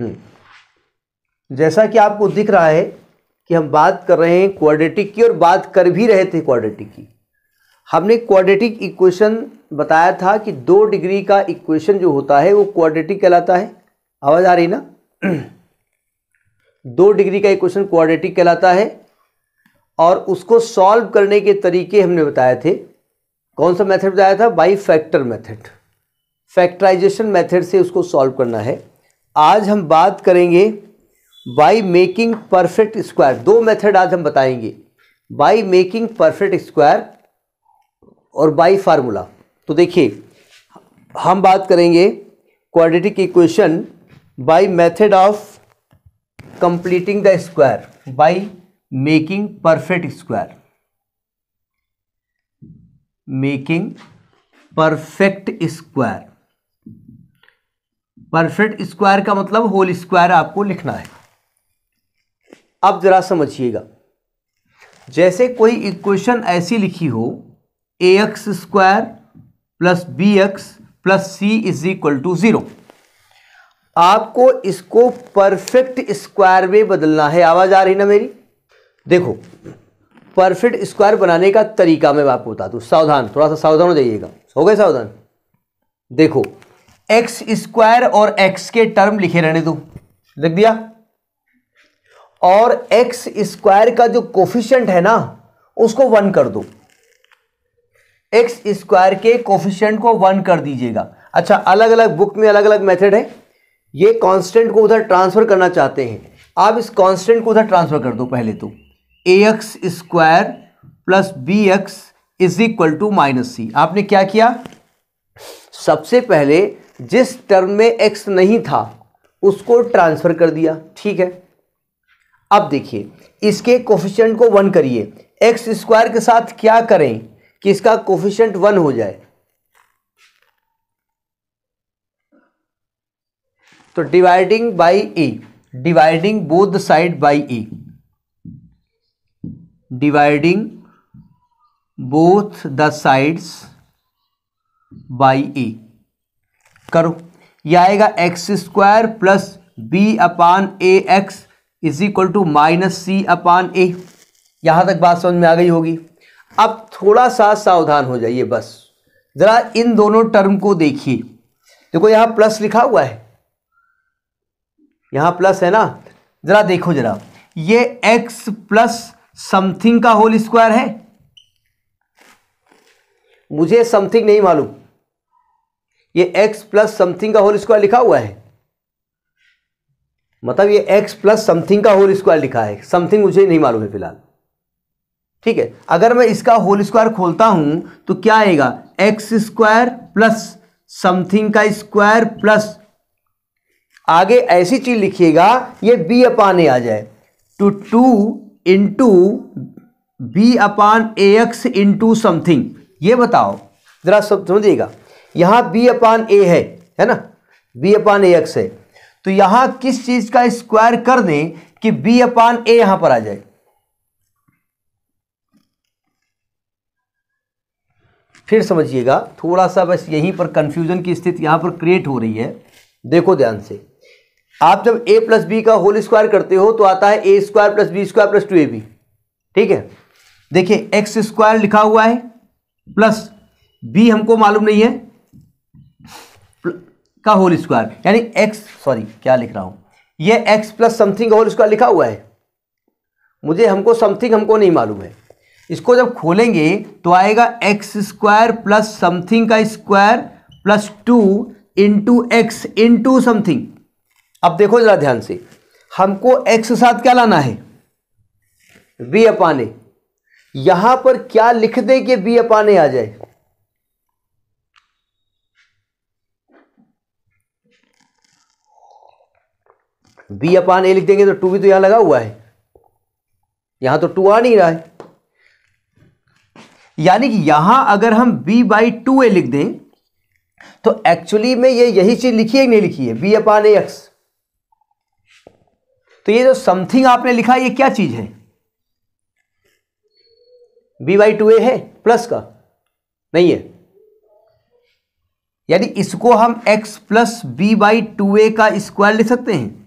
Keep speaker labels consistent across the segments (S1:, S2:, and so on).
S1: हम्म। जैसा कि आपको दिख रहा है कि हम बात कर रहे हैं क्वाड्रेटिक की और बात कर भी रहे थे क्वाड्रेटिक की हमने क्वाड्रेटिक इक्वेशन बताया था कि दो डिग्री का इक्वेशन जो होता है वो क्वाड्रेटिक कहलाता है आवाज़ आ रही ना दो डिग्री का इक्वेशन क्वाड्रेटिक कहलाता है और उसको सॉल्व करने के तरीके हमने बताए थे कौन सा मेथड बताया था by factor method factorization method से उसको सॉल्व करना है आज हम बात करेंगे बाई मेकिंग परफेक्ट स्क्वायर दो मेथड आज हम बताएंगे बाई मेकिंग परफेक्ट स्क्वायर और बाई फार्मूला तो देखिए हम बात करेंगे quadratic equation by method of completing the square by making perfect square making perfect square perfect square का मतलब होल स्क्वायर आपको लिखना है अब जरा समझिएगा जैसे कोई इक्वेशन ऐसी लिखी हो a x square plus b x plus c is equal to zero आपको इसको परफेक्ट स्क्वायर में बदलना है आवाज़ आ रही ना मेरी देखो परफेक्ट स्क्वायर बनाने का तरीका मैं आपको बता दू सावधान थोड़ा सा सावधान हो जाइएगा हो गए सावधान देखो एक्स स्क्वायर और एक्स के टर्म लिखे रहने दो लिख दिया और एक्स स्क्वायर का जो कोफिशेंट है ना उसको वन कर दो एक्स स्क्वायर के कोफिशियंट को वन कर दीजिएगा अच्छा अलग अलग बुक में अलग अलग मेथड है ये कांस्टेंट को उधर ट्रांसफर करना चाहते हैं आप इस कांस्टेंट को उधर ट्रांसफर कर दो पहले तो a x square plus b x is equal to minus c आपने क्या किया सबसे पहले जिस टर्म में एक्स नहीं था उसको ट्रांसफर कर दिया ठीक है अब देखिए इसके कोफिशियंट को वन करिए एक्स स्क्वायर के साथ क्या करें कि इसका कोफिशियंट वन हो जाए तो dividing by e e, dividing both the side by e e, dividing both the sides by e e। करो यह आएगा x square plus b upon a x is equal to minus c upon a यहाँ तक बात समझ में आ गई होगी अब थोड़ा सा सावधान हो जाइए बस ज़रा इन दोनों टर्म को देखिए देखो यहाँ प्लस लिखा हुआ है यहाँ प्लस है ना ज़रा देखो ज़रा ये एक्स प्लस समथिंग का होल स्क्वायर है मुझे समथिंग नहीं मालूम ये x प्लस समथिंग का होल स्क्वायर लिखा हुआ है मतलब ये x प्लस समथिंग का होल स्क्वायर लिखा है समथिंग मुझे नहीं मालूम है फिलहाल ठीक है अगर मैं इसका होल स्क्वायर खोलता हूं तो क्या आएगा एक्स स्क्वायर प्लस समथिंग का स्क्वायर प्लस आगे ऐसी चीज लिखिएगा ये b अपान ए आ जाए two two into b upon a x into something ये बताओ जरा सब समझिएगा यहाँ बी अपान ए है है ना बी अपान ए एक्स है तो यहाँ किस चीज़ का स्क्वायर कर दें कि बी अपान ए यहां पर आ जाए फिर समझिएगा थोड़ा सा बस यहीं पर कंफ्यूजन की स्थिति यहां पर क्रिएट हो रही है देखो ध्यान से आप जब ए प्लस बी का होल स्क्वायर करते हो तो आता है a square plus b square plus two a b ठीक है देखिए एक्स स्क्वायर लिखा हुआ है प्लस बी हमको मालूम नहीं है का होल स्क्वायर यानी एक्स सॉरी क्या लिख रहा हूं ये x plus something whole square लिखा हुआ है मुझे हमको समथिंग हमको नहीं मालूम है इसको जब खोलेंगे तो आएगा एक्स स्क्वायर प्लस समथिंग का square plus two into x into something अब देखो जरा ध्यान से हमको एक्स के साथ क्या लाना है बी अपाने यहां पर क्या लिख दें कि बी अपाने आ जाए बी अपान ए लिख देंगे तो टू भी तो यहां लगा हुआ है यहां तो टू आ नहीं रहा है यानी कि यहां अगर हम b बाई टू ए लिख दें तो एक्चुअली में ये यही चीज़ लिखी है कि नहीं लिखी है बी अपान एक्स तो ये जो समथिंग आपने लिखा ये क्या चीज़ है b बाई टू ए है प्लस का नहीं है यानी इसको हम x plus b by two a का स्क्वायर लिख सकते हैं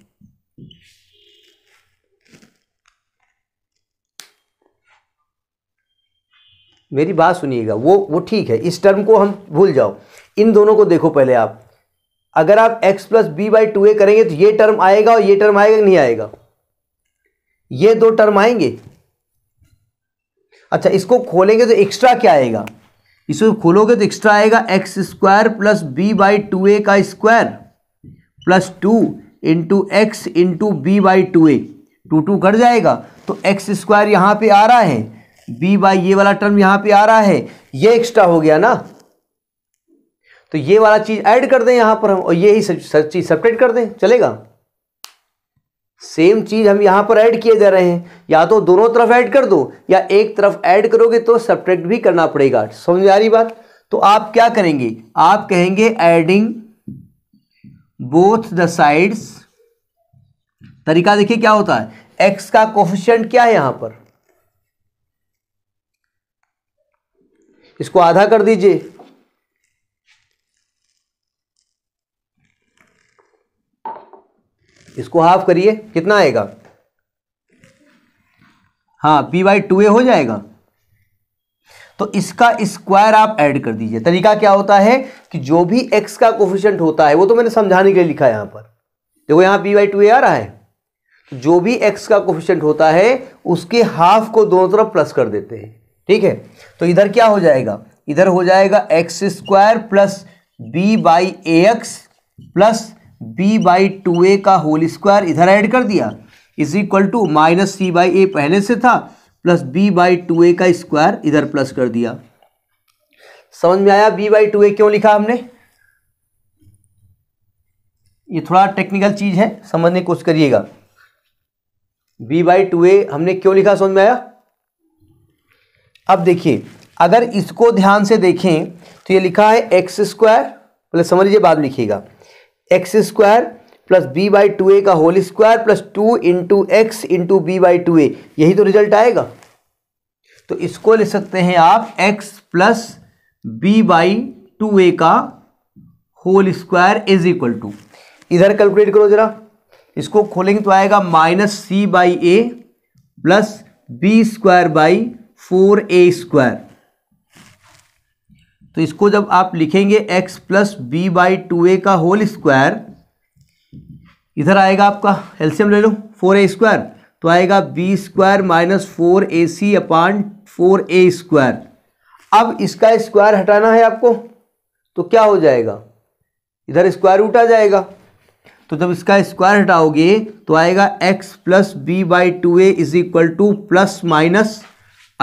S1: मेरी बात सुनिएगा वो वो ठीक है इस टर्म को हम भूल जाओ इन दोनों को देखो पहले आप अगर आप x plus b by two a करेंगे तो ये टर्म आएगा और ये टर्म आएगा नहीं आएगा ये दो टर्म आएंगे अच्छा इसको खोलेंगे तो एक्स्ट्रा क्या आएगा इसको खोलोगे तो एक्स्ट्रा आएगा x square plus b by two a का square plus two into x into b by two a two two cut जाएगा तो एक्स स्क्वायर यहाँ पर आ रहा है बी बाई ये वाला टर्म यहां पे आ रहा है ये एक्स्ट्रा हो गया ना तो ये वाला चीज ऐड कर दें यहां पर हम और ये ही सब चीज सेपरेट कर दें चलेगा सेम चीज हम यहां पर ऐड किए जा रहे हैं या तो दोनों तरफ ऐड कर दो या एक तरफ ऐड करोगे तो सब्ट्रैक्ट भी करना पड़ेगा समझ आ रही बात तो आप क्या करेंगे आप कहेंगे एडिंग बोथ द साइड्स तरीका देखिए क्या होता है एक्स का कोफिशियंट क्या है यहां पर इसको आधा कर दीजिए इसको हाफ करिए कितना आएगा हाँ पी वाई टू ए हो जाएगा तो इसका स्क्वायर आप ऐड कर दीजिए तरीका क्या होता है कि जो भी एक्स का कोफिशियंट होता है वो तो मैंने समझाने के लिए लिखा है यहां पर देखो यहां पी वाई टू ए आ रहा है तो जो भी एक्स का कोफिशियंट होता है उसके हाफ को दोनों तरफ प्लस कर देते हैं ठीक है तो इधर क्या हो जाएगा इधर हो जाएगा x square plus b by a x plus b by two a का होल स्क्वायर इधर ऐड कर दिया is equal to minus c by a पहले से था plus b by two a का स्क्वायर इधर प्लस कर दिया समझ में आया बी बाई टू ए क्यों लिखा हमने ये थोड़ा टेक्निकल चीज है समझने की कोशिश करिएगा बी बाई टू ए हमने क्यों लिखा समझ में आया अब देखिए अगर इसको ध्यान से देखें तो ये लिखा है एक्स स्क्वायर प्लस समझ लीजिए बाद में लिखिएगा x square plus b by two a का whole square plus two into x into b by two a यही तो रिजल्ट आएगा तो इसको ले सकते हैं आप x plus b by two a का whole square is equal to इधर कैलकुलेट करो जरा इसको खोलेंगे तो आएगा minus c by a plus b square by four a square तो इसको जब आप लिखेंगे x plus b by two a का होल स्क्वायर इधर आएगा आपका एल्सियम ले लो फोर ए स्क्वायर तो आएगा b square minus four a c upon four a square अब इसका स्क्वायर हटाना है आपको तो क्या हो जाएगा इधर स्क्वायर उठा जाएगा तो जब इसका स्क्वायर हटाओगे तो आएगा x plus b by two a is equal to plus minus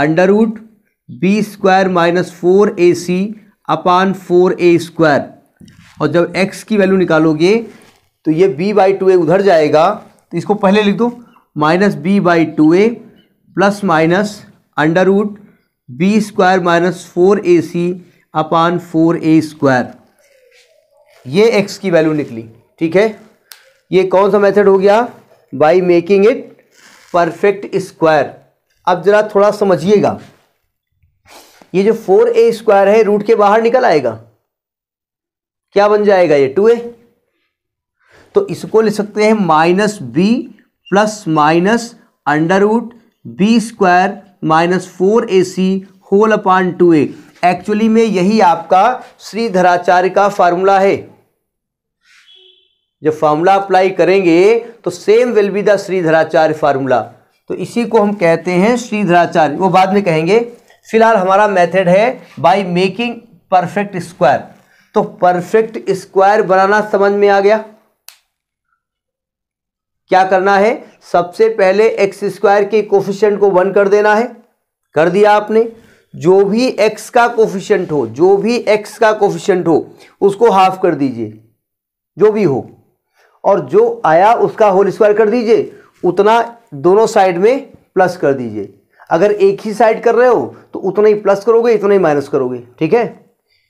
S1: under root b square minus four a c upon four a square और जब एक्स की वैल्यू निकालोगे तो ये बी बाई टू ए उधर जाएगा तो इसको पहले लिख दो minus b by two a plus minus under root b square minus four a c upon four a square ये एक्स की वैल्यू निकली ठीक है ये कौन सा मेथड हो गया by making it perfect square अब ज़रा थोड़ा समझिएगा ये जो फोर ए स्क्वायर है रूट के बाहर निकल आएगा क्या बन जाएगा ये टू ए तो इसको ले सकते हैं minus b plus minus under root b square minus four a c whole upon two a actually में यही आपका श्रीधराचार्य का फार्मूला है जब फार्मूला अप्लाई करेंगे तो same will be the Sridharacharya formula तो इसी को हम कहते हैं श्रीधराचार्य वो बाद में कहेंगे फिलहाल हमारा मेथड है बाय मेकिंग परफेक्ट स्क्वायर तो परफेक्ट स्क्वायर बनाना समझ में आ गया क्या करना है सबसे पहले एक्स स्क्वायर के कोफिशियंट को वन कर देना है कर दिया आपने जो भी एक्स का कोफिशियंट हो जो भी एक्स का कोफिशियंट हो उसको हाफ कर दीजिए जो भी हो और जो आया उसका होल स्क्वायर कर दीजिए उतना दोनों साइड में प्लस कर दीजिए अगर एक ही साइड कर रहे हो तो उतना ही प्लस करोगे इतना ही माइनस करोगे ठीक है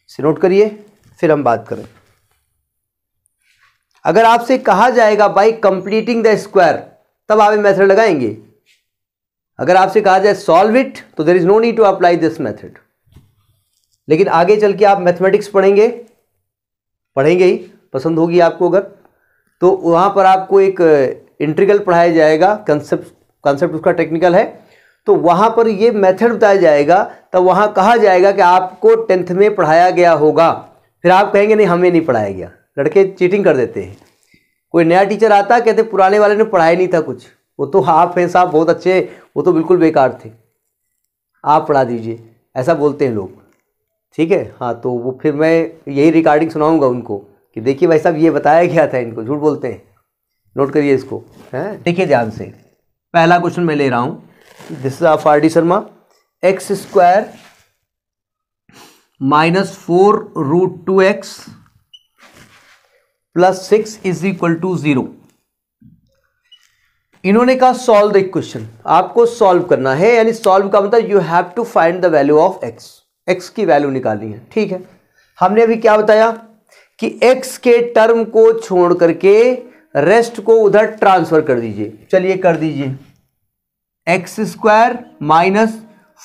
S1: इसे नोट करिए फिर हम बात करें अगर आपसे कहा जाएगा बाय कंप्लीटिंग द स्क्वायर तब आप मेथड लगाएंगे अगर आपसे कहा जाए सॉल्व इट तो there is no need to apply this method लेकिन आगे चल के आप मैथमेटिक्स पढ़ेंगे पढ़ेंगे ही पसंद होगी आपको अगर तो वहां पर आपको एक इंट्रीगल पढ़ाया जाएगा कंसेप्ट कॉन्सेप्ट उसका टेक्निकल है तो वहाँ पर ये मेथड बताया जाएगा तब वहाँ कहा जाएगा कि आपको टेंथ में पढ़ाया गया होगा फिर आप कहेंगे नहीं हमें नहीं पढ़ाया गया लड़के चीटिंग कर देते हैं कोई नया टीचर आता कहते पुराने वाले ने पढ़ाया नहीं था कुछ वो तो आप हैं साहब बहुत अच्छे वो तो बिल्कुल बेकार थे आप पढ़ा दीजिए ऐसा बोलते हैं लोग ठीक है हाँ तो वो फिर मैं यही रिकॉर्डिंग सुनाऊंगा उनको कि देखिए भाई साहब ये बताया गया था इनको झूठ बोलते हैं नोट करिए इसको है देखिए ध्यान से पहला क्वेश्चन मैं ले रहा हूँ this is of R D Sharma x square minus four root two x plus six is equal to zero इन्होंने कहा सॉल्व द इक्वेशन आपको सॉल्व करना है यानी सॉल्व का मतलब you have to find the value of x x की value निकालनी है ठीक है हमने अभी क्या बताया कि एक्स के टर्म को छोड़ करके रेस्ट को उधर ट्रांसफर कर दीजिए चलिए कर दीजिए x square minus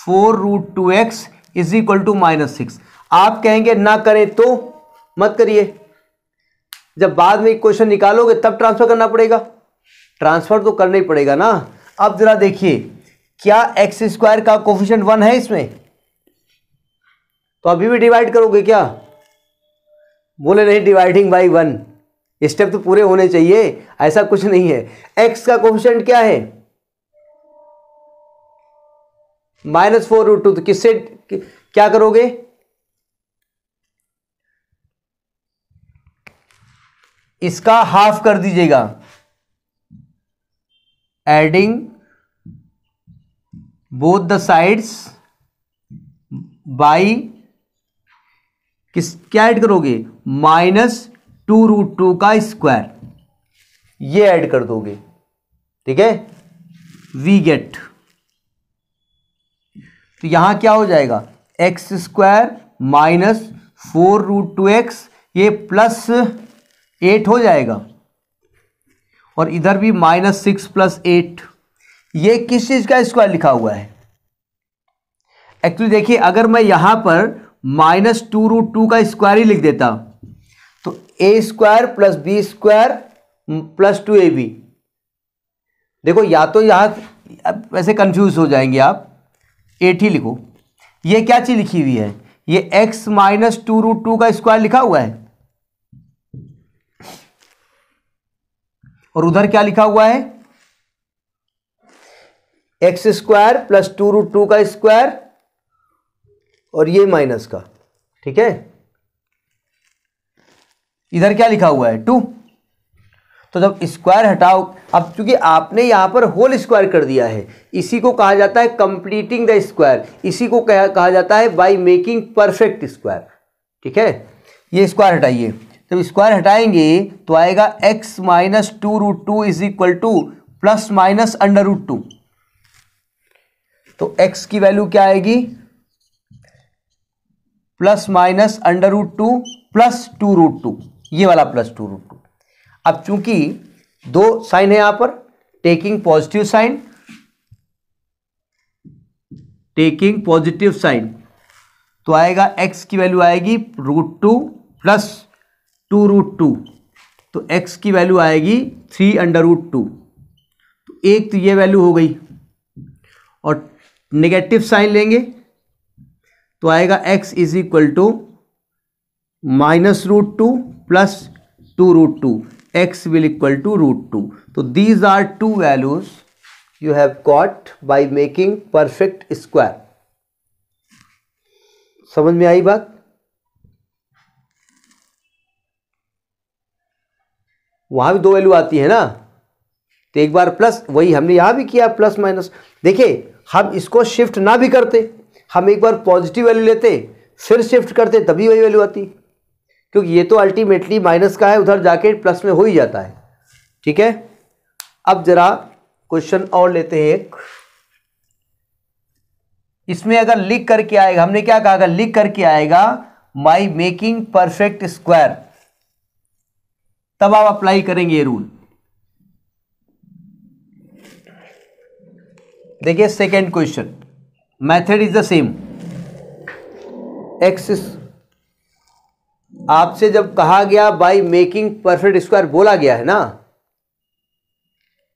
S1: four root two x is equal to minus six आप कहेंगे ना करें तो मत करिए जब बाद में क्वेश्चन निकालोगे तब ट्रांसफर करना पड़ेगा ट्रांसफर तो करना ही पड़ेगा ना अब जरा देखिए क्या एक्स स्क्वायर का कोफिशेंट वन है इसमें तो अभी भी डिवाइड करोगे क्या बोले नहीं डिवाइडिंग बाई वन स्टेप तो पूरे होने चाहिए ऐसा कुछ नहीं है एक्स का कोफिशेंट क्या है माइनस फोर रूट टू तो किससे क्या करोगे इसका हाफ कर दीजिएगा adding both the sides by किस क्या ऐड करोगे माइनस टू रूट टू का स्क्वायर ये ऐड कर दोगे ठीक है वी गेट तो यहां क्या हो जाएगा x square minus four root two x ये प्लस एट हो जाएगा और इधर भी माइनस सिक्स प्लस एट ये किस चीज़ का स्क्वायर लिखा हुआ है एक्चुअली देखिए अगर मैं यहां पर माइनस टू रूट टू का स्क्वायर ही लिख देता a square plus b square plus two a b देखो या तो यहाँ वैसे कंफ्यूज हो जाएंगे आप एट ही लिखो ये क्या चीज़ लिखी हुई है ये x minus two root two का स्क्वायर लिखा हुआ है और उधर क्या लिखा हुआ है x square plus two root two का स्क्वायर और ये माइनस का ठीक है इधर क्या लिखा हुआ है टू तो जब स्क्वायर हटाओ अब चूंकि आपने यहां पर होल स्क्वायर कर दिया है इसी को कहा जाता है कंप्लीटिंग द स्क्वायर इसी को कहा, जाता है बाई मेकिंग परफेक्ट स्क्वायर ठीक है ये स्क्वायर हटाइए जब स्क्वायर हटाएंगे तो आएगा x minus two root two is equal to plus minus under root two तो x की वैल्यू क्या आएगी plus minus under root two plus two root two ये वाला प्लस टू रूट टू अब चूंकि दो साइन है यहां पर taking positive sign taking positive sign तो आएगा एक्स की वैल्यू आएगी root two plus two root two तो एक्स की वैल्यू आएगी थ्री अंडर रूट टू तो एक तो ये वैल्यू हो गई और नेगेटिव साइन लेंगे तो आएगा x is equal to minus root two plus two root two x will equal to root two तो these are two values you have got by making perfect square समझ में आई बात वहां भी दो वैल्यू आती है ना तो एक बार प्लस वही हमने यहां भी किया प्लस माइनस देखिए हम इसको शिफ्ट ना भी करते हम एक बार पॉजिटिव वैल्यू लेते फिर शिफ्ट करते तभी वही वैल्यू आती क्योंकि ये तो अल्टीमेटली माइनस का है उधर जाके प्लस में हो ही जाता है ठीक है अब जरा क्वेश्चन और लेते हैं एक इसमें अगर लिख करके आएगा हमने क्या कहा अगर लिख करके आएगा माई मेकिंग परफेक्ट स्क्वायर तब आप अप्लाई करेंगे ये रूल देखिए second question method is the same x आपसे जब कहा गया बाई मेकिंग परफेक्ट स्क्वायर बोला गया है ना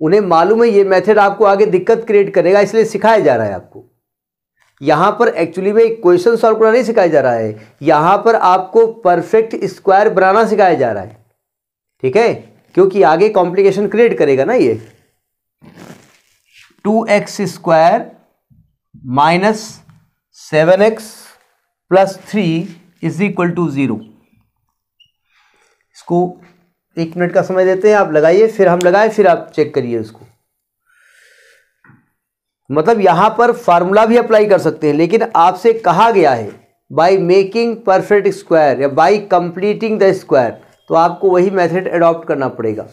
S1: उन्हें मालूम है ये मेथड आपको आगे दिक्कत क्रिएट करेगा इसलिए सिखाया जा रहा है आपको यहां पर एक्चुअली में क्वेश्चन सॉल्व करना नहीं सिखाया जा रहा है यहां पर आपको परफेक्ट स्क्वायर बनाना सिखाया जा रहा है ठीक है क्योंकि आगे कॉम्प्लिकेशन क्रिएट करेगा ना ये two x square minus seven x plus three is equal to zero इसको एक मिनट का समय देते हैं आप लगाइए फिर हम लगाए फिर आप चेक करिए उसको मतलब यहाँ पर फार्मूला भी अप्लाई कर सकते हैं लेकिन आपसे कहा गया है बाई मेकिंग परफेक्ट स्क्वायर या बाई कंप्लीटिंग द स्क्वायर तो आपको वही मेथड एडॉप्ट करना पड़ेगा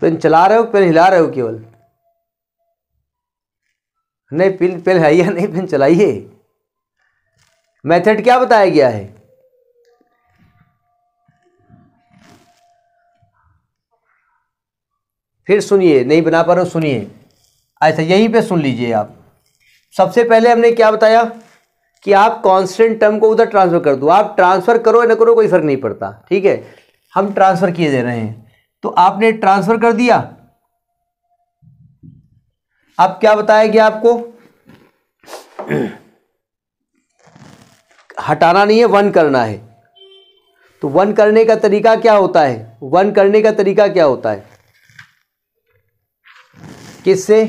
S1: पेन चला रहे हो पेन हिला रहे हो केवल नहीं पेन पेन या नहीं पेन चलाइए मेथड क्या बताया गया है फिर सुनिए नहीं बना पा रहे हो सुनिए ऐसा अच्छा, यहीं पे सुन लीजिए आप सबसे पहले हमने क्या बताया कि आप कांस्टेंट टर्म को उधर ट्रांसफ़र कर दो आप ट्रांसफ़र करो या ना करो कोई फ़र्क नहीं पड़ता ठीक है हम ट्रांसफ़र किए दे रहे हैं तो आपने ट्रांसफर कर दिया अब क्या बताया गया आपको हटाना नहीं है वन करना है तो वन करने का तरीका क्या होता है वन करने का तरीका क्या होता है किससे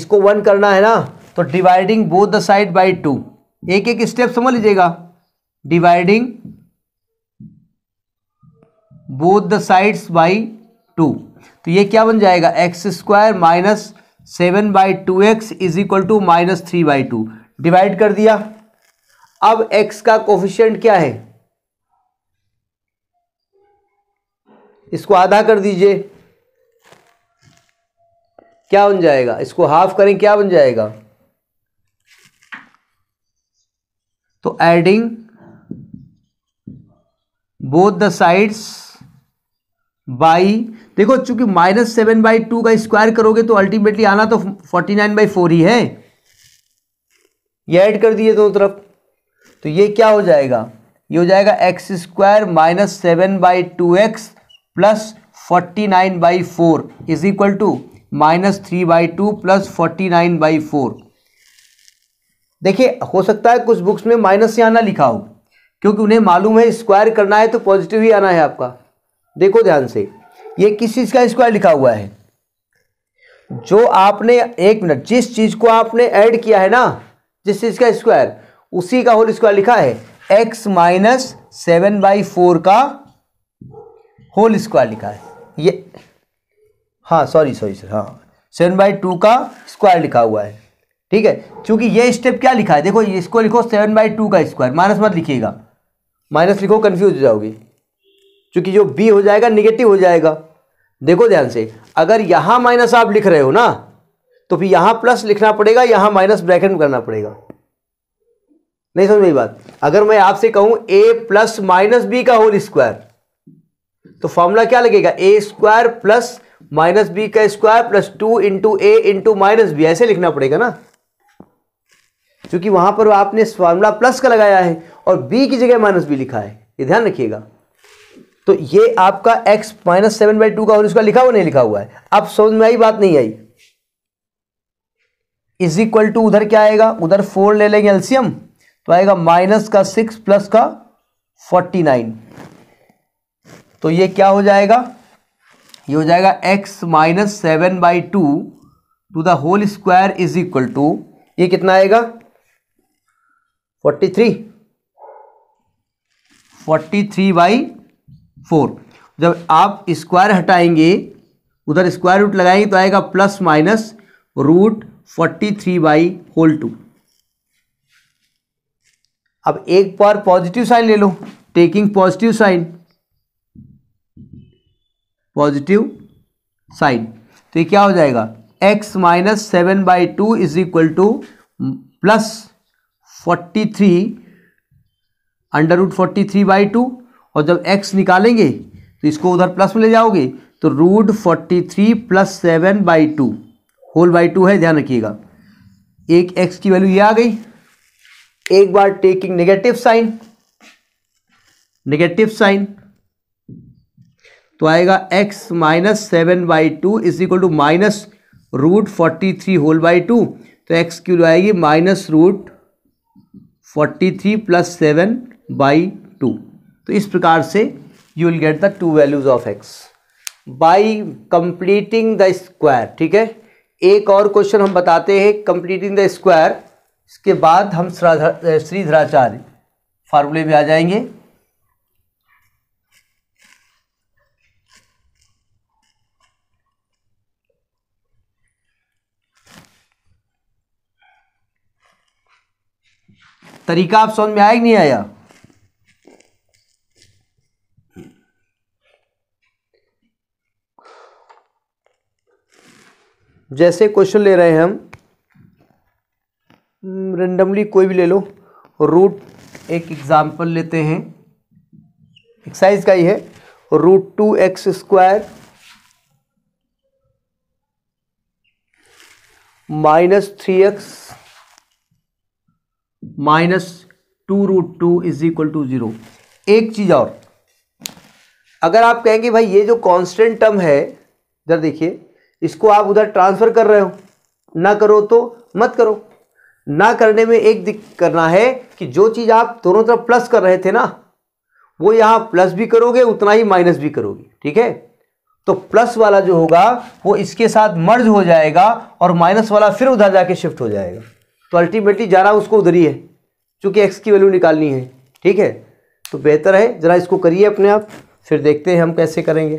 S1: इसको वन करना है ना तो dividing both the side by two एक एक स्टेप समझ लीजिएगा dividing both the sides by two तो ये क्या बन जाएगा x square minus seven by two x is equal to minus three by two divide कर दिया अब एक्स का कोफिशियंट क्या है इसको आधा कर दीजिए क्या बन जाएगा इसको हाफ करें क्या बन जाएगा तो adding both the sides by देखो चूंकि माइनस सेवन बाई टू का स्क्वायर करोगे तो अल्टीमेटली आना तो फोर्टी नाइन बाई फोर ही है ये ऐड कर दिए दोनों तरफ तो ये क्या हो जाएगा ये हो जाएगा x square minus seven by two x plus forty nine by four is equal to minus three by two plus forty nine by four देखिए हो सकता है कुछ बुक्स में माइनस से आना लिखा हो क्योंकि उन्हें मालूम है स्क्वायर करना है तो पॉजिटिव ही आना है आपका देखो ध्यान से ये किस चीज़ का स्क्वायर लिखा हुआ है जो आपने एक मिनट जिस चीज़ को आपने ऐड किया है ना जिस चीज़ का स्क्वायर उसी का होल स्क्वायर लिखा है x minus seven by four का होल स्क्वायर लिखा है ये हाँ सॉरी सॉरी सर हाँ सेवन बाई टू का स्क्वायर लिखा हुआ है ठीक है क्योंकि ये स्टेप क्या लिखा है देखो इसको लिखो सेवन बाई टू का स्क्वायर माइनस मत लिखिएगा माइनस लिखो कन्फ्यूज हो जाओगे क्योंकि जो बी हो जाएगा निगेटिव हो जाएगा देखो ध्यान से अगर यहाँ माइनस आप लिख रहे हो ना तो फिर यहाँ प्लस लिखना पड़ेगा यहाँ माइनस ब्रैकेट में करना पड़ेगा नहीं समझ मेरी बात अगर मैं आपसे कहूं ए प्लस माइनस बी का होल स्क्वायर तो फॉर्मूला क्या लगेगा a square plus minus b का square plus two into a into minus b ऐसे लिखना पड़ेगा ना क्योंकि वहां पर आपने फॉर्मूला प्लस का लगाया है और बी की जगह माइनस बी लिखा है ये ध्यान रखिएगा तो ये आपका x minus seven by two का होल स्क्वायर लिखा हुआ नहीं लिखा हुआ है अब समझ में आई बात नहीं आई इज इक्वल टू उधर क्या आएगा उधर फोर ले लेंगे एल्सियम तो आएगा माइनस का सिक्स प्लस का फोर्टी नाइन तो ये क्या हो जाएगा ये हो जाएगा x minus seven by two to the whole square is equal to ये कितना आएगा forty three forty three by four जब आप स्क्वायर हटाएंगे उधर स्क्वायर रूट लगाएंगे तो आएगा plus minus root forty three by whole two अब एक पर पॉजिटिव साइन ले लो taking positive sign positive sign तो ये क्या हो जाएगा x minus seven by two is equal to plus forty three under root forty three by two और जब एक्स निकालेंगे तो इसको उधर प्लस में ले जाओगे तो root forty three plus seven by two whole by two है ध्यान रखिएगा एक एक्स की वैल्यू ये आ गई एक बार taking negative sign negative sign तो आएगा x minus seven by two is equal to minus root forty three whole by two तो x की वैल्यू आएगी minus root forty three plus seven by two तो इस प्रकार से you will get the two values of x by completing the square ठीक है एक और क्वेश्चन हम बताते हैं कंप्लीटिंग द स्क्वायर इसके बाद हम श्रीधराचार्य फार्मूले में आ जाएंगे तरीका आप समझ में आया कि नहीं आया जैसे क्वेश्चन ले रहे हैं हम रेंडमली हम्म, कोई भी ले लो रूट एक एग्जाम्पल लेते हैं एक्साइज का ही है root two x square minus three x minus two root two is equal to zero एक चीज़ और अगर आप कहेंगे भाई ये जो कांस्टेंट टर्म है इधर देखिए इसको आप उधर ट्रांसफ़र कर रहे हो ना करो तो मत करो ना करने में एक दिक करना है कि जो चीज़ आप दोनों तरफ प्लस कर रहे थे ना वो यहाँ प्लस भी करोगे उतना ही माइनस भी करोगे ठीक है तो प्लस वाला जो होगा वो इसके साथ मर्ज हो जाएगा और माइनस वाला फिर उधर जाके शिफ्ट हो जाएगा तो अल्टीमेटली जाना उसको उधर ही है क्योंकि एक्स की वैल्यू निकालनी है ठीक है तो बेहतर है ज़रा इसको करिए अपने आप फिर देखते हैं हम कैसे करेंगे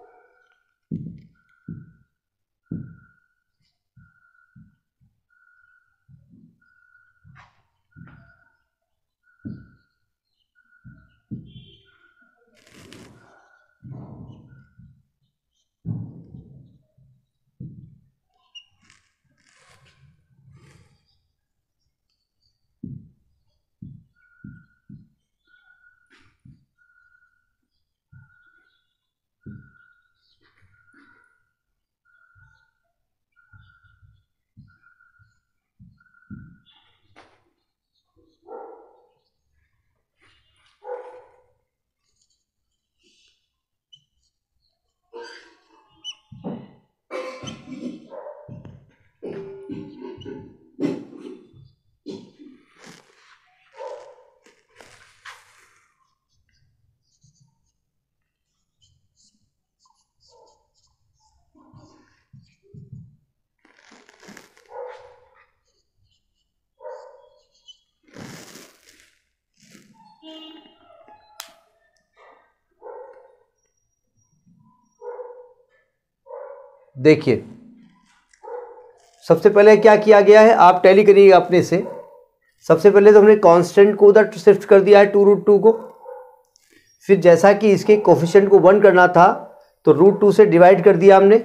S1: देखिए सबसे पहले क्या किया गया है आप टैली करिएगा अपने से सबसे पहले तो हमने कांस्टेंट को उधर शिफ्ट कर दिया है टू रूट टू को फिर जैसा कि इसके कोफिशेंट को वन करना था तो रूट टू से डिवाइड कर दिया हमने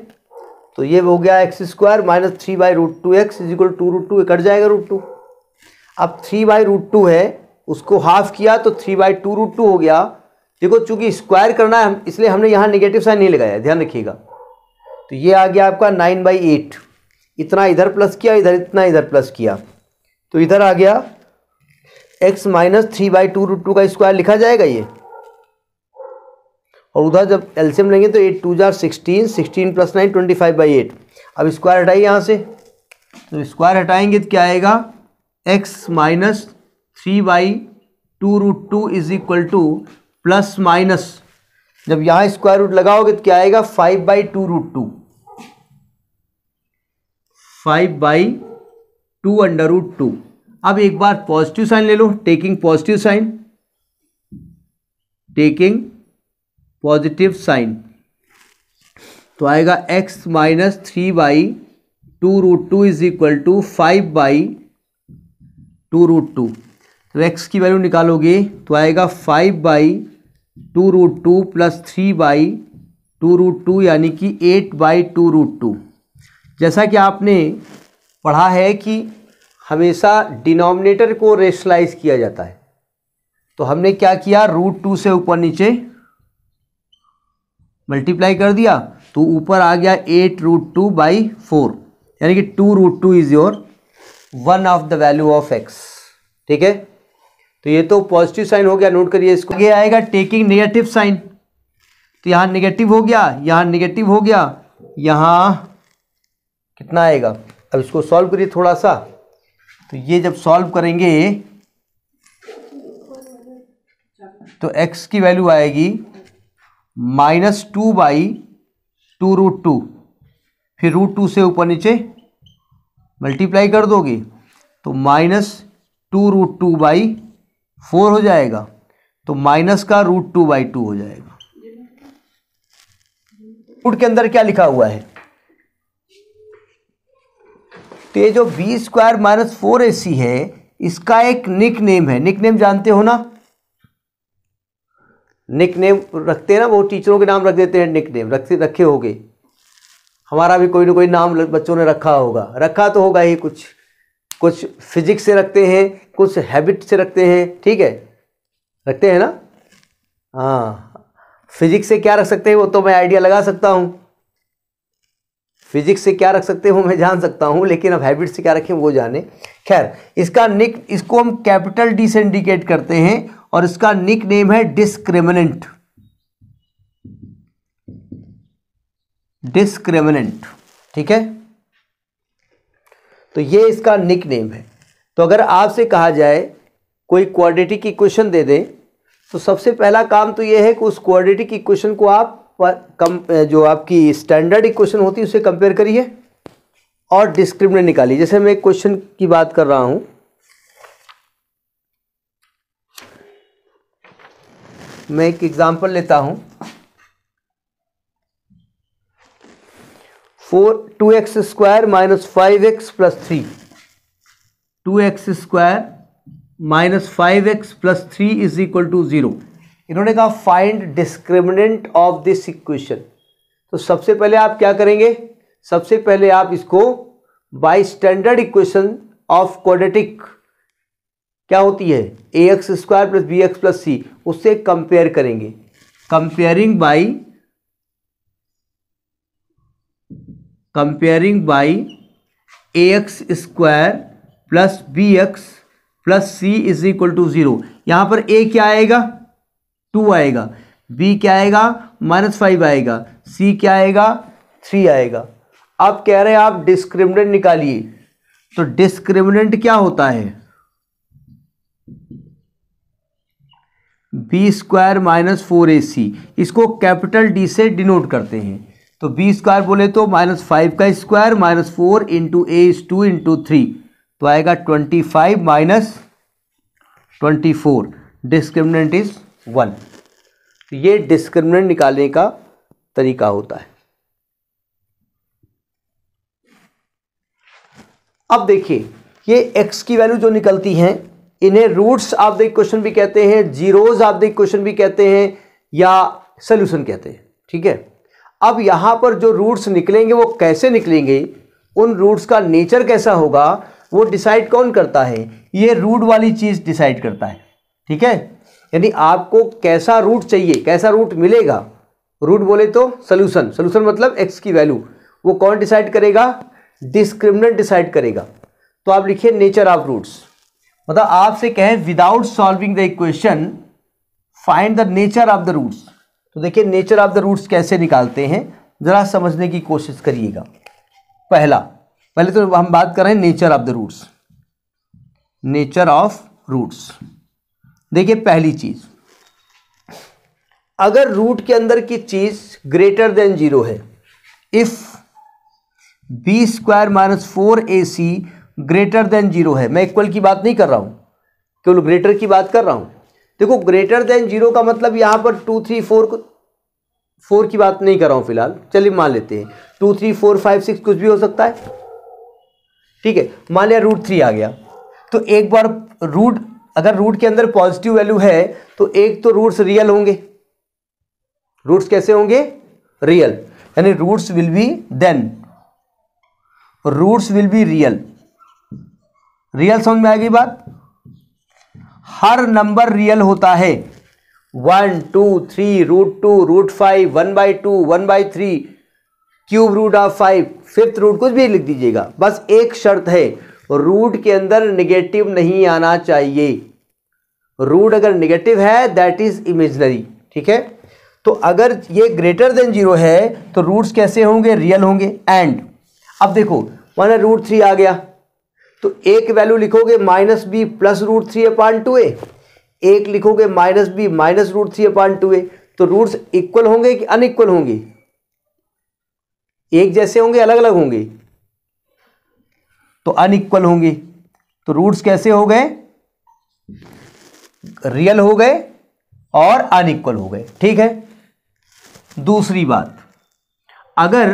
S1: तो ये हो गया x square minus three by root two x is equal to root two cut जाएगा रूट टू अब थ्री बाई रूट टू है उसको हाफ किया तो three by two root two हो गया देखो चूंकि स्क्वायर करना है इसलिए हमने यहाँ निगेटिव साइन नहीं लगाया ध्यान रखिएगा तो ये आ गया आपका नाइन बाई एट इतना इधर प्लस किया इधर इतना इधर प्लस किया तो इधर आ गया x minus three by two root two का स्क्वायर लिखा जाएगा ये और उधर जब एल्सियम लेंगे तो एट टू जार sixteen sixteen plus nine twenty five by eight अब स्क्वायर हटाइए यहाँ से तो स्क्वायर हटाएंगे तो क्या आएगा x minus three by two root two is equal to plus minus जब यहाँ स्क्वायर रूट लगाओगे तो क्या आएगा five by two root two five by two under root two अब एक बार पॉजिटिव साइन ले लो taking positive sign taking positive sign तो आएगा x minus three by two root two is equal to five by two root two तो x की value निकालोगे तो आएगा five by two root two plus three by two root two यानी कि eight by two root two जैसा कि आपने पढ़ा है कि हमेशा डिनोमिनेटर को रेशलाइज किया जाता है तो हमने क्या किया रूट टू से ऊपर नीचे मल्टीप्लाई कर दिया तो ऊपर आ गया eight root two by four यानी कि two root two is your one of the value of x ठीक है तो ये तो पॉजिटिव साइन हो गया नोट करिए इसको आगे आएगा टेकिंग नेगेटिव साइन तो यहाँ नेगेटिव हो गया यहाँ नेगेटिव हो गया यहाँ कितना आएगा अब इसको सॉल्व करिए थोड़ा सा तो ये जब सॉल्व करेंगे तो x की वैल्यू आएगी minus two by two root two फिर रूट टू से ऊपर नीचे मल्टीप्लाई कर दोगे तो minus two root two by four हो जाएगा तो माइनस का रूट टू बाई टू हो जाएगा रूट के अंदर क्या लिखा हुआ है तो ये जो b square minus four a c है इसका एक निक नेम है निक नेम जानते हो ना निक नेम रखते हैं ना वो टीचरों के नाम रख देते हैं निक नेम रखते रखे होंगे हमारा भी कोई ना कोई नाम बच्चों ने रखा होगा रखा तो होगा ही कुछ कुछ फिजिक्स से रखते हैं कुछ हैबिट से रखते हैं ठीक है रखते हैं ना हाँ फिजिक्स से क्या रख सकते हैं वो तो मैं आइडिया लगा सकता हूँ फिजिक्स से क्या रख सकते हो मैं जान सकता हूँ लेकिन अब हैबिट से क्या रखें वो जाने खैर इसका निक इसको हम कैपिटल डी से इंडिकेट करते हैं और इसका निक नेम है डिस्क्रिमिनेंट डिस्क्रिमिनेंट ठीक है तो ये इसका निक नेम है तो अगर आपसे कहा जाए कोई क्वाड्रेटिक इक्वेशन दे दे तो सबसे पहला काम तो ये है कि उस क्वाड्रेटिक इक्वेशन को आप कम जो आपकी स्टैंडर्ड इक्वेशन होती है उसे कंपेयर करिए और डिस्क्रिमिनेंट निकालिए जैसे मैं क्वेश्चन की बात कर रहा हूं मैं एक एग्जांपल लेता हूं four two x square minus five x plus three two x square minus five x plus three is equal to zero इन्होंने कहा find discriminant of this equation तो सबसे पहले आप क्या करेंगे सबसे पहले आप इसको by standard equation of quadratic क्या होती है a x square plus b x plus c उससे कंपेयर करेंगे comparing by comparing by a x square plus b x plus c is equal to zero यहाँ पर ए क्या आएगा टू आएगा बी क्या आएगा माइनस फाइव आएगा सी क्या आएगा थ्री आएगा अब कह रहे हैं आप डिस्क्रिमिनेंट निकालिए तो डिस्क्रिमिनेंट क्या होता है b square minus four a c इसको कैपिटल डी से डिनोट करते हैं तो बी स्क्वायर बोले तो माइनस फाइव का square minus four into a is two into three तो आएगा twenty five minus twenty four discriminant is one तो ये डिस्क्रिमिनेंट निकालने का तरीका होता है अब देखिए ये x की वैल्यू जो निकलती हैं इन्हें रूट्स ऑफ द क्वेश्चन भी कहते हैं जीरोज ऑफ द क्वेश्चन भी कहते हैं या सोल्यूशन कहते हैं ठीक है अब यहां पर जो रूट्स निकलेंगे वो कैसे निकलेंगे उन रूट्स का नेचर कैसा होगा वो डिसाइड कौन करता है ये रूट वाली चीज़ डिसाइड करता है ठीक है यानी आपको कैसा रूट चाहिए कैसा रूट मिलेगा रूट बोले तो सोल्यूशन सोल्यूशन मतलब एक्स की वैल्यू वो कौन डिसाइड करेगा डिस्क्रिमिनेंट डिसाइड करेगा तो आप लिखिए नेचर ऑफ रूट्स मतलब आपसे कहें without solving the equation find the nature of the roots तो देखिए नेचर ऑफ द रूट्स कैसे निकालते हैं ज़रा समझने की कोशिश करिएगा पहला पहले तो हम बात कर रहे हैं nature of the roots nature of roots देखिए पहली चीज़ अगर रूट के अंदर की चीज़ ग्रेटर देन जीरो है if b square minus four a c greater than zero है मैं इक्वल की बात नहीं कर रहा हूं केवल ग्रेटर की बात कर रहा हूं देखो ग्रेटर देन जीरो का मतलब यहां पर टू थ्री फोर फोर की बात नहीं कर रहा हूं फिलहाल चलिए मान लेते हैं two three four five six कुछ भी हो सकता है ठीक है मान लिया रूट थ्री आ गया तो एक बार रूट अगर रूट के अंदर पॉजिटिव वैल्यू है तो एक तो रूट्स रियल होंगे रूट्स कैसे होंगे रियल यानी roots will be then roots will be real real समझ में आएगी बात हर नंबर रियल होता है one two three root two root five one by two one by three cube root of five fifth root कुछ भी लिख दीजिएगा बस एक शर्त है रूट के अंदर नेगेटिव नहीं आना चाहिए रूट अगर निगेटिव है दैट इज इमेजनरी ठीक है तो अगर ये ग्रेटर देन जीरो है तो रूट्स कैसे होंगे रियल होंगे एंड अब देखो वन रूट थ्री आ गया तो एक वैल्यू लिखोगे minus b plus root three upon two a एक लिखोगे minus b minus root three upon two a तो रूट्स इक्वल होंगे कि अनइक्वल होंगे एक जैसे होंगे अलग अलग होंगे तो अनइक्वल होंगे तो रूट्स कैसे हो गए रियल हो गए और अनइक्वल हो गए ठीक है दूसरी बात अगर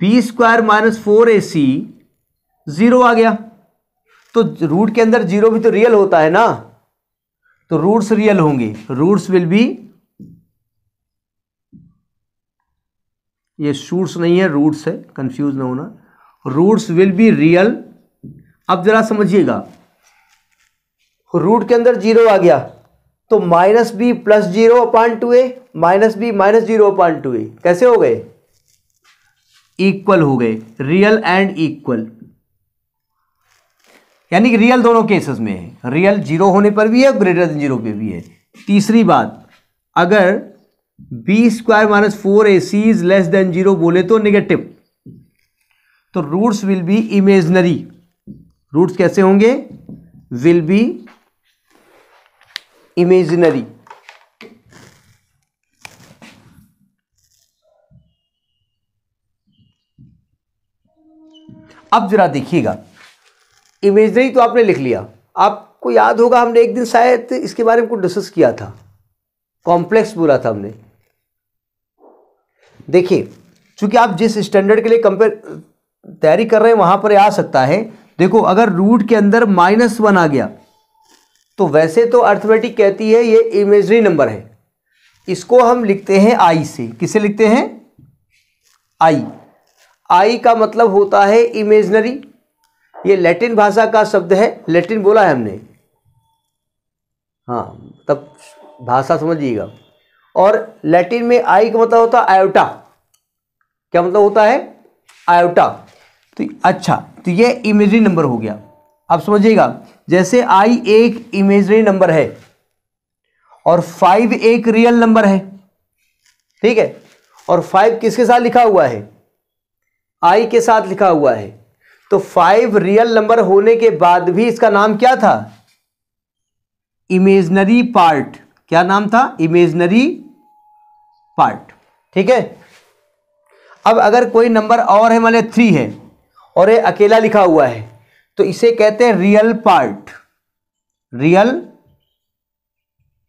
S1: b square minus four a c zero आ गया तो रूट के अंदर जीरो भी तो रियल होता है ना तो रूट्स रियल होंगे रूट्स विल बी ये शूट्स नहीं है रूट्स है कंफ्यूज ना होना रूट्स विल बी रियल अब जरा समझिएगा रूट के अंदर जीरो आ गया तो minus b plus zero upon two a minus b minus zero upon two a कैसे हो गए इक्वल हो गए रियल एंड इक्वल यानी कि रियल दोनों केसेस में है रियल जीरो होने पर भी है और ग्रेटर देन जीरो पे भी है तीसरी बात अगर b square minus four a c is less than zero बोले तो नेगेटिव तो roots will be imaginary roots कैसे होंगे विल बी इमेजिनरी अब जरा देखिएगा इमेजनरी तो आपने लिख लिया आपको याद होगा हमने एक दिन शायद इसके बारे में कुछ डिस्कस किया था कॉम्प्लेक्स बोला था हमने देखिए चूंकि आप जिस स्टैंडर्ड के लिए कंपेयर तैयारी कर रहे हैं वहां पर आ सकता है देखो अगर रूट के अंदर माइनस वन आ गया तो वैसे तो अर्थमेटिक कहती है ये इमेजरी नंबर है इसको हम लिखते हैं आई से किसे लिखते हैं आई आई का मतलब होता है इमेजनरी ये लैटिन भाषा का शब्द है लैटिन बोला है हमने हाँ तब भाषा समझिएगा और लैटिन में आई का मतलब होता है आयोटा क्या मतलब होता है आयोटा तो अच्छा तो ये इमेजरी नंबर हो गया अब समझिएगा जैसे आई एक इमेजरी नंबर है और फाइव एक रियल नंबर है ठीक है और फाइव किसके साथ लिखा हुआ है आई के साथ लिखा हुआ है तो फाइव रियल नंबर होने के बाद भी इसका नाम क्या था इमेजनरी पार्ट क्या नाम था इमेजनरी पार्ट ठीक है अब अगर कोई नंबर और है मान लिया थ्री है और ये अकेला लिखा हुआ है तो इसे कहते हैं रियल पार्ट रियल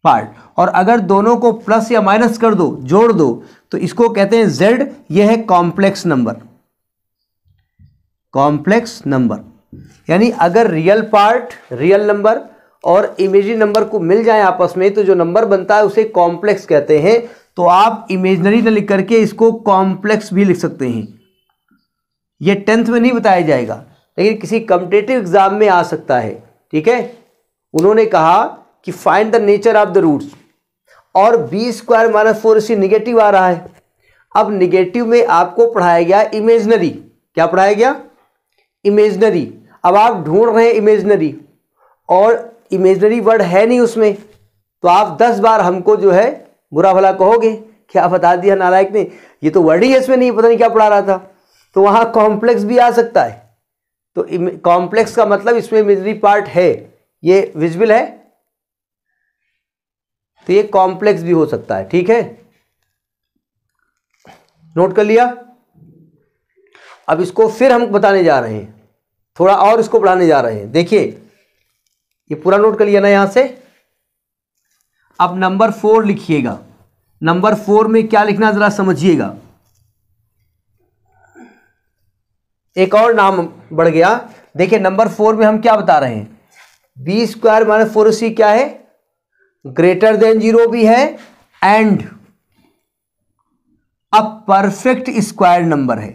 S1: पार्ट और अगर दोनों को प्लस या माइनस कर दो जोड़ दो तो इसको कहते हैं जेड यह है कॉम्प्लेक्स नंबर कॉम्प्लेक्स नंबर यानी अगर रियल पार्ट रियल नंबर और इमेजरी नंबर को मिल जाए आपस में तो जो नंबर बनता है उसे कॉम्प्लेक्स कहते हैं तो आप इमेजनरी लिख करके इसको कॉम्प्लेक्स भी लिख सकते हैं यह टेंथ में नहीं बताया जाएगा लेकिन किसी कंपिटेटिव एग्जाम में आ सकता है ठीक है उन्होंने कहा कि find the nature of the roots और b square minus four c negative आ रहा है अब निगेटिव में आपको पढ़ाया गया इमेजनरी क्या पढ़ाया गया इमेजनरी अब आप ढूंढ रहे हैं इमेजनरी और इमेजनरी वर्ड है नहीं उसमें तो आप दस बार हमको जो है बुरा भला कहोगे क्या बता दिया नालायक ने ये तो वर्ड ही इसमें नहीं पता नहीं क्या पढ़ा रहा था तो वहाँ कॉम्प्लेक्स भी आ सकता है तो कॉम्प्लेक्स का मतलब इसमें इमेजरी पार्ट है ये विजिबल है तो ये कॉम्प्लेक्स भी हो सकता है ठीक है नोट कर लिया अब इसको फिर हम बताने जा रहे हैं थोड़ा और इसको बढ़ाने जा रहे हैं देखिए ये पूरा नोट कर लिया ना यहां से अब नंबर फोर लिखिएगा नंबर फोर में क्या लिखना जरा समझिएगा एक और नाम बढ़ गया देखिए नंबर फोर में हम क्या बता रहे हैं B square minus four C क्या है ग्रेटर देन जीरो भी है and a perfect square number है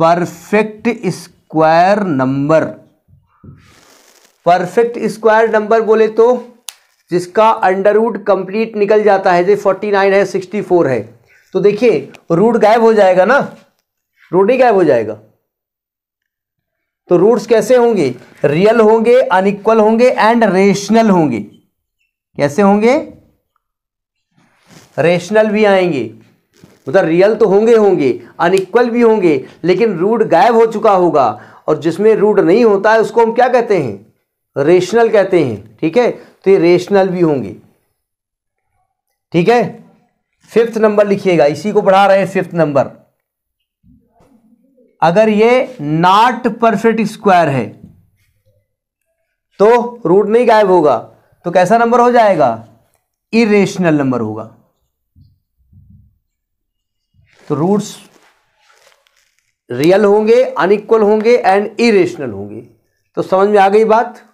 S1: perfect square number perfect square number बोले तो जिसका अंडरवुड कंप्लीट निकल जाता है जैसे फोर्टी नाइन है सिक्सटी फोर है तो देखिए रूट गायब हो जाएगा ना रूट ही गायब हो जाएगा तो रूट्स कैसे होंगे रियल होंगे अनइक्वल होंगे एंड रेशनल होंगे कैसे होंगे रेशनल भी आएंगे मतलब रियल तो होंगे होंगे अनइक्वल भी होंगे लेकिन रूट गायब हो चुका होगा और जिसमें रूट नहीं होता है उसको हम क्या कहते हैं रेशनल कहते हैं ठीक है तो ये रेशनल भी होंगे ठीक है फिफ्थ नंबर लिखिएगा इसी को पढ़ा रहे हैं फिफ्थ नंबर अगर ये नॉट परफेक्ट स्क्वायर है तो रूट नहीं गायब होगा तो कैसा नंबर हो जाएगा इरेशनल नंबर होगा तो रूट्स रियल होंगे अनइक्वल होंगे एंड इरेशनल होंगे तो समझ में आ गई बात